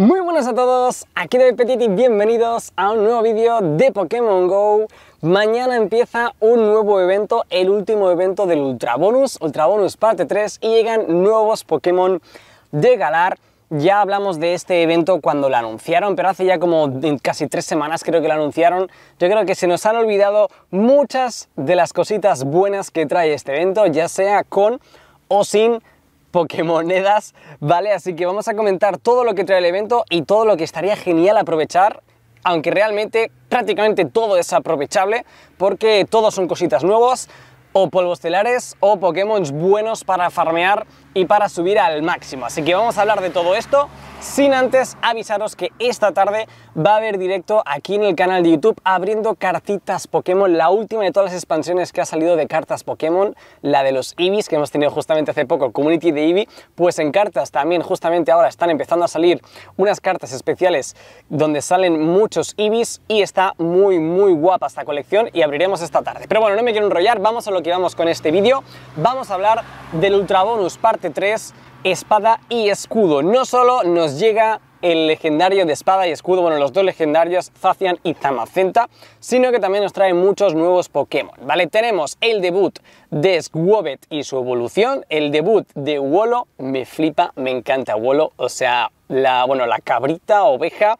Muy buenas a todos, aquí David Petit y bienvenidos a un nuevo vídeo de Pokémon GO. Mañana empieza un nuevo evento, el último evento del Ultra Bonus, Ultra Bonus parte 3 y llegan nuevos Pokémon de Galar. Ya hablamos de este evento cuando lo anunciaron, pero hace ya como casi tres semanas creo que lo anunciaron. Yo creo que se nos han olvidado muchas de las cositas buenas que trae este evento, ya sea con o sin Pokémonedas, ¿vale? Así que vamos a comentar todo lo que trae el evento y todo lo que estaría genial aprovechar aunque realmente prácticamente todo es aprovechable porque todos son cositas nuevas, o polvos telares o Pokémon buenos para farmear y para subir al máximo. Así que vamos a hablar de todo esto sin antes avisaros que esta tarde va a haber directo aquí en el canal de YouTube abriendo cartitas Pokémon, la última de todas las expansiones que ha salido de cartas Pokémon, la de los Ibis que hemos tenido justamente hace poco, community de Eevee, pues en cartas también justamente ahora están empezando a salir unas cartas especiales donde salen muchos Eevees y está muy muy guapa esta colección y abriremos esta tarde. Pero bueno, no me quiero enrollar, vamos a que vamos con este vídeo, vamos a hablar del Ultra Bonus parte 3, espada y escudo. No solo nos llega el legendario de espada y escudo, bueno, los dos legendarios, Zacian y Tamacenta, sino que también nos trae muchos nuevos Pokémon, ¿vale? Tenemos el debut de Squobet y su evolución, el debut de Wolo, me flipa, me encanta Wolo, o sea, la, bueno, la cabrita, oveja,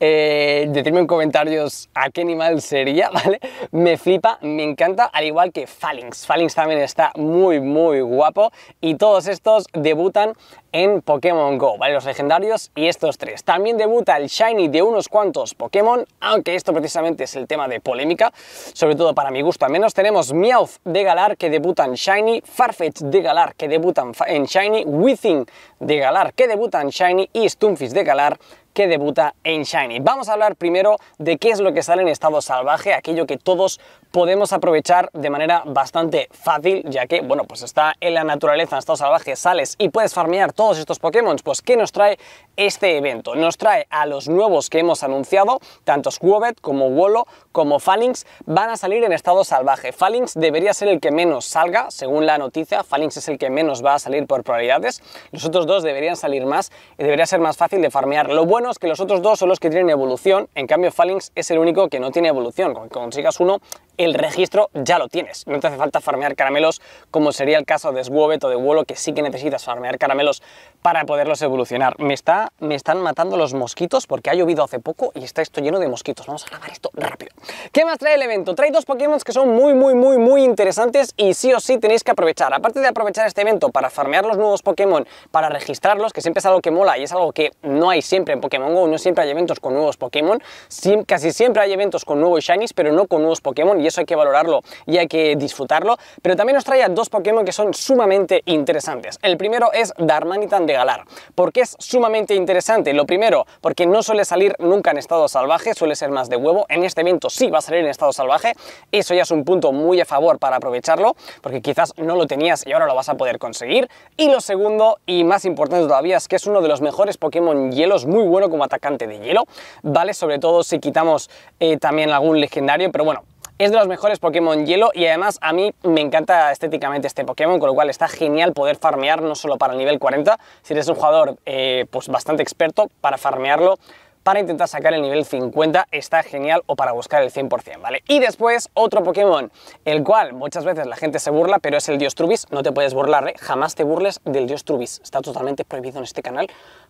eh, en comentarios a qué animal sería, ¿vale? Me flipa, me encanta, al igual que Phalanx. Phalanx también está muy, muy guapo y todos estos debutan en Pokémon GO, ¿vale? Los legendarios y estos tres. También debuta el Shiny de unos cuantos Pokémon, aunque esto precisamente es el tema de polémica, sobre todo para mi gusto al menos. Tenemos Meowth de Galar que debuta en Shiny, Farfetch de Galar que debutan en Shiny, Withing de Galar que debuta en Shiny y Stunfish de Calar que debuta en Shiny. Vamos a hablar primero de qué es lo que sale en estado salvaje, aquello que todos podemos aprovechar de manera bastante fácil, ya que, bueno, pues está en la naturaleza, en estado salvaje, sales y puedes farmear todos estos Pokémon. Pues, ¿qué nos trae este evento? Nos trae a los nuevos que hemos anunciado, tanto Squobet como Wolo como Phalanx, van a salir en estado salvaje. Phalanx debería ser el que menos salga, según la noticia, Phalanx es el que menos va a salir por probabilidades. Los otros dos deberían salir más y debería ser más fácil de farmear. Lo bueno es que los otros dos son los que tienen evolución, en cambio Phalanx es el único que no tiene evolución. Cuando consigas uno, el registro ya lo tienes. No te hace falta farmear caramelos como sería el caso de Swobet o de Wolo, que sí que necesitas farmear caramelos para poderlos evolucionar. Me, está, me están matando los mosquitos porque ha llovido hace poco y está esto lleno de mosquitos. Vamos a grabar esto rápido. ¿Qué más trae el evento? Trae dos Pokémon que son muy, muy, muy, muy interesantes y sí o sí tenéis que aprovechar. Aparte de aprovechar este evento para farmear los nuevos Pokémon, para registrarlos, que siempre es algo que mola y es algo que no hay siempre en Pokémon GO, no siempre hay eventos con nuevos Pokémon, casi siempre hay eventos con nuevos Shinies, pero no con nuevos Pokémon y eso hay que valorarlo y hay que disfrutarlo. Pero también nos trae a dos Pokémon que son sumamente interesantes. El primero es Darmanitan regalar. Porque es sumamente interesante. Lo primero, porque no suele salir nunca en estado salvaje, suele ser más de huevo. En este evento sí va a salir en estado salvaje. Eso ya es un punto muy a favor para aprovecharlo, porque quizás no lo tenías y ahora lo vas a poder conseguir. Y lo segundo, y más importante todavía, es que es uno de los mejores Pokémon hielos, muy bueno como atacante de hielo, ¿vale? Sobre todo si quitamos eh, también algún legendario, pero bueno, es de los mejores Pokémon hielo y además a mí me encanta estéticamente este Pokémon, con lo cual está genial poder farmear no solo para el nivel 40, si eres un jugador eh, pues bastante experto para farmearlo para intentar sacar el nivel 50 está genial o para buscar el 100%, ¿vale? Y después otro Pokémon, el cual muchas veces la gente se burla, pero es el Dios Trubis, no te puedes burlar, ¿eh? jamás te burles del Dios Trubis, está totalmente prohibido en este canal,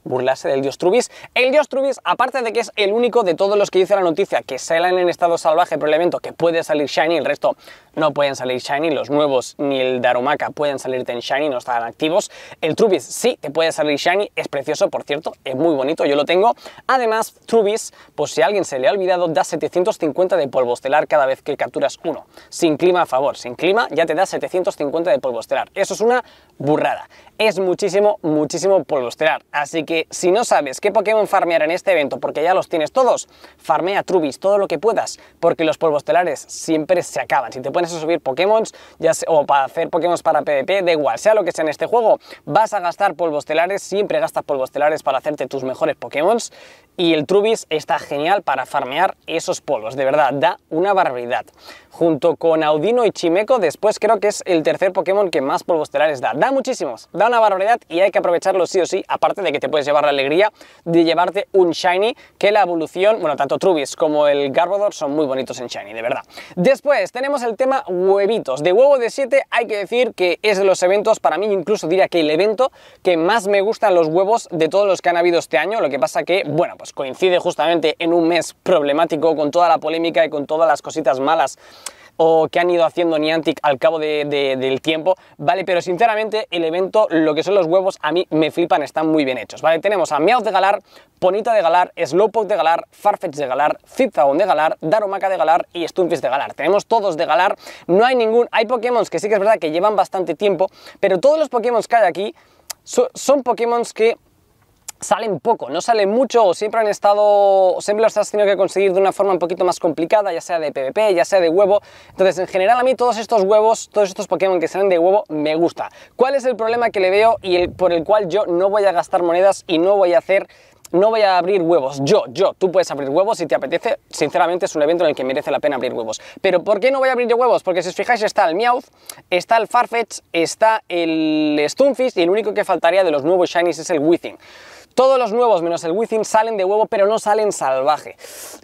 burlarse del dios Trubis. El dios Trubis, aparte de que es el único de todos los que dice la noticia que salen en estado salvaje por el evento, que puede salir Shiny, el resto no pueden salir Shiny, los nuevos ni el Darumaka pueden salirte en Shiny, no están activos. El Trubis sí te puede salir Shiny, es precioso, por cierto, es muy bonito, yo lo tengo. Además, Trubis, pues si a alguien se le ha olvidado, da 750 de polvo estelar cada vez que capturas uno. Sin clima a favor, sin clima ya te da 750 de polvo estelar. Eso es una burrada. Es muchísimo, muchísimo polvo estelar. Así que que si no sabes qué Pokémon farmear en este evento porque ya los tienes todos, farmea Trubis todo lo que puedas, porque los polvos telares siempre se acaban. Si te pones a subir Pokémon ya o para hacer Pokémon para PvP, da igual, sea lo que sea en este juego, vas a gastar polvos telares, siempre gastas polvos telares para hacerte tus mejores Pokémon y el Trubis está genial para farmear esos polvos, de verdad, da una barbaridad. Junto con Audino y Chimeco, después creo que es el tercer Pokémon que más polvos telares da. Da muchísimos, da una barbaridad y hay que aprovecharlo sí o sí, aparte de que te puedes llevar la alegría de llevarte un Shiny, que la evolución, bueno, tanto Trubis como el Garbodor son muy bonitos en Shiny, de verdad. Después tenemos el tema huevitos. De huevo de 7 hay que decir que es de los eventos, para mí incluso diría que el evento que más me gustan los huevos de todos los que han habido este año, lo que pasa que, bueno, pues coincide justamente en un mes problemático con toda la polémica y con todas las cositas malas o que han ido haciendo Niantic al cabo de, del tiempo, ¿vale? Pero sinceramente el evento, lo que son los huevos, a mí me flipan, están muy bien hechos, ¿vale? Tenemos a Meowth de Galar, Ponita de Galar, Slowpoke de Galar, Farfetch de Galar, Zipzagon de Galar, Darumaka de Galar y Stunfisk de Galar. Tenemos todos de Galar, no hay ningún... Hay Pokémon que sí que es verdad que llevan bastante tiempo, pero todos los Pokémon que hay aquí son, son Pokémon que salen poco, no salen mucho o siempre han estado, siempre los has tenido que conseguir de una forma un poquito más complicada, ya sea de PvP, ya sea de huevo. Entonces, en general a mí todos estos huevos, todos estos Pokémon que salen de huevo, me gusta. ¿Cuál es el problema que le veo y por el cual yo no voy a gastar monedas y no voy a hacer no voy a abrir huevos. Yo, yo, tú puedes abrir huevos si te apetece. Sinceramente, es un evento en el que merece la pena abrir huevos. Pero ¿por qué no voy a abrir huevos? Porque si os fijáis, está el Meowth, está el Farfetch, está el Stunfish y el único que faltaría de los nuevos Shinies es el Within. Todos los nuevos, menos el Within, salen de huevo, pero no salen salvaje.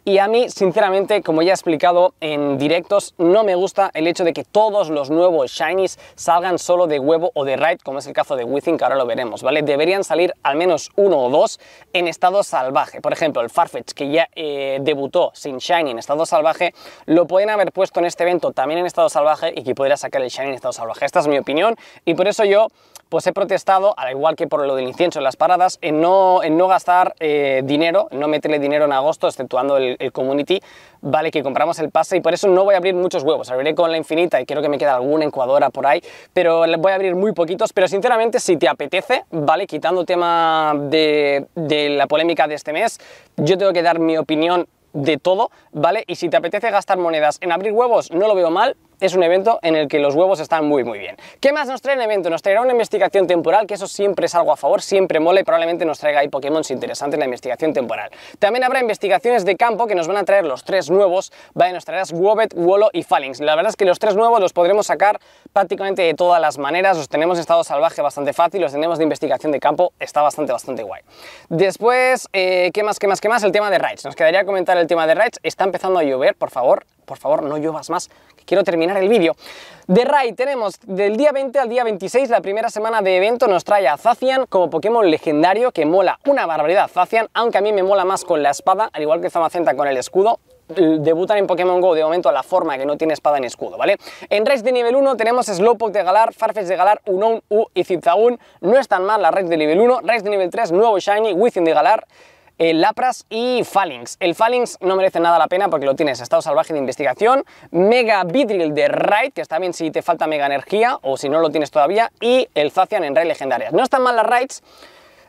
Y a mí, sinceramente, como ya he explicado en directos, no me gusta el hecho de que todos los nuevos Shinies salgan solo de huevo o de raid, como es el caso de Within, que ahora lo veremos, ¿vale? Deberían salir al menos uno o dos en estado salvaje. Por ejemplo, el Farfetch, que ya eh, debutó sin Shiny en estado salvaje, lo pueden haber puesto en este evento también en estado salvaje y que pudiera sacar el Shiny en estado salvaje. Esta es mi opinión y por eso yo pues he protestado, al igual que por lo del incienso en las paradas, en no, en no gastar eh, dinero, no meterle dinero en agosto, exceptuando el, community, vale, que compramos el pase y por eso no voy a abrir muchos huevos, abriré con la infinita y creo que me queda alguna encuadora por ahí, pero voy a abrir muy poquitos, pero sinceramente si te apetece, vale, quitando tema de, de la polémica de este mes, yo tengo que dar mi opinión de todo, ¿vale? Y si te apetece gastar monedas en abrir huevos, no lo veo mal, es un evento en el que los huevos están muy muy bien. ¿Qué más nos trae el evento? Nos traerá una investigación temporal, que eso siempre es algo a favor, siempre mole y probablemente nos traiga ahí Pokémon interesantes en la investigación temporal. También habrá investigaciones de campo que nos van a traer los tres nuevos, vale, nos traerás Wobet, Wolo y Fallings La verdad es que los tres nuevos los podremos sacar prácticamente de todas las maneras, los tenemos en estado salvaje bastante fácil, los tenemos de investigación de campo, está bastante bastante guay. Después, eh, ¿qué más, qué más, qué más? El tema de raids, nos quedaría comentar el tema de raids, está empezando a llover, por favor, por favor no lluevas más, que quiero terminar el vídeo. De Rai tenemos del día 20 al día 26, la primera semana de evento nos trae a Zacian como Pokémon legendario que mola una barbaridad Zacian, aunque a mí me mola más con la espada, al igual que Zamacenta con el escudo, debutan en Pokémon GO de momento a la forma que no tiene espada ni escudo, ¿vale? En raids de nivel 1 tenemos Slowpoke de Galar, Farfetch de Galar, Unown, U y Zipzaun. No están mal las raids de nivel 1. Raids de nivel 3, nuevo Shiny, Within de Galar el Lapras y Phalanx. El Phalanx no merece nada la pena porque lo tienes estado salvaje de investigación, Mega Vidril de Raid, que está bien si te falta mega energía o si no lo tienes todavía, y el Zacian en Raid legendarias. No están mal las Raids,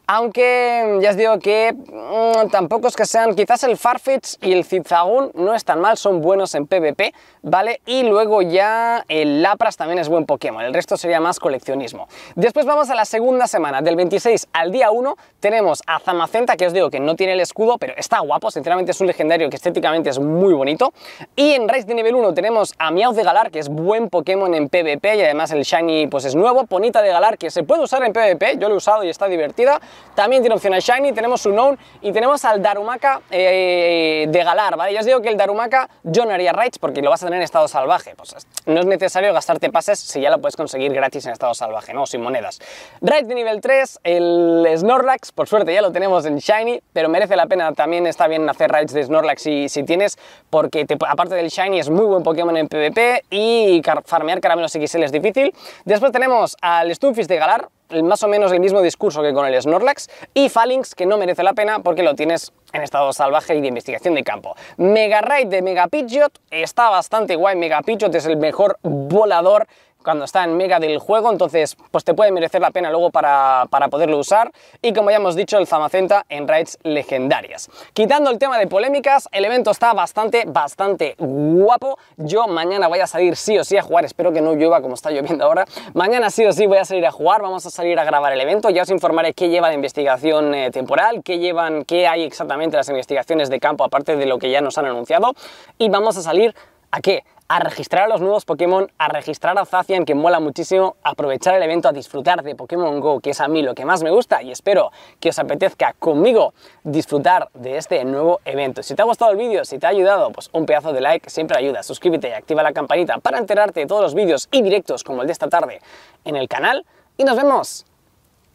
aunque mm, ya os digo que mm, tampoco es que sean, quizás el Farfetch y el Zigzagoon no están mal, son buenos en PvP, ¿vale? Y luego ya el Lapras también es buen Pokémon, el resto sería más coleccionismo. Después vamos a la segunda semana, del 26 al día 1 tenemos a Zamacenta, que os digo que no tiene el escudo, pero está guapo, sinceramente es un legendario que estéticamente es muy bonito. Y en Rise de nivel 1 tenemos a Miau de Galar, que es buen Pokémon en PvP y además el Shiny pues es nuevo, Ponita de Galar, que se puede usar en PvP, yo lo he usado y está divertida. También tiene opción Shiny, tenemos un Own y tenemos al Darumaka eh, de Galar, ¿vale? Ya os digo que el Darumaka yo no haría raids porque lo vas a tener en estado salvaje. Pues no es necesario gastarte pases si ya lo puedes conseguir gratis en estado salvaje, ¿no? Sin monedas. Raid de nivel 3, el Snorlax, por suerte ya lo tenemos en Shiny, pero merece la pena también, está bien hacer raids de Snorlax si, si tienes, porque aparte del Shiny es muy buen Pokémon en PvP y farmear caramelos XL es difícil. Después tenemos al Stufis de Galar, más o menos el mismo discurso que con el Snorlax, y Phalanx, que no merece la pena porque lo tienes en estado salvaje y de investigación de campo. Mega Raid de Mega Pidgeot está bastante guay, Mega Pidgeot es el mejor volador cuando está en mega del juego, entonces pues te puede merecer la pena luego para, poderlo usar. Y como ya hemos dicho, el Zamacenta en raids legendarias. Quitando el tema de polémicas, el evento está bastante, bastante guapo. Yo mañana voy a salir sí o sí a jugar, espero que no llueva como está lloviendo ahora. Mañana sí o sí voy a salir a jugar, vamos a salir a grabar el evento, ya os informaré qué lleva de investigación eh, temporal, qué llevan, qué hay exactamente las investigaciones de campo, aparte de lo que ya nos han anunciado. Y vamos a salir a qué? a registrar a los nuevos Pokémon, a registrar a Zacian, que mola muchísimo, aprovechar el evento, a disfrutar de Pokémon GO, que es a mí lo que más me gusta y espero que os apetezca conmigo disfrutar de este nuevo evento. Si te ha gustado el vídeo, si te ha ayudado, pues un pedazo de like siempre ayuda. Suscríbete y activa la campanita para enterarte de todos los vídeos y directos como el de esta tarde en el canal y nos vemos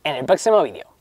en el próximo vídeo.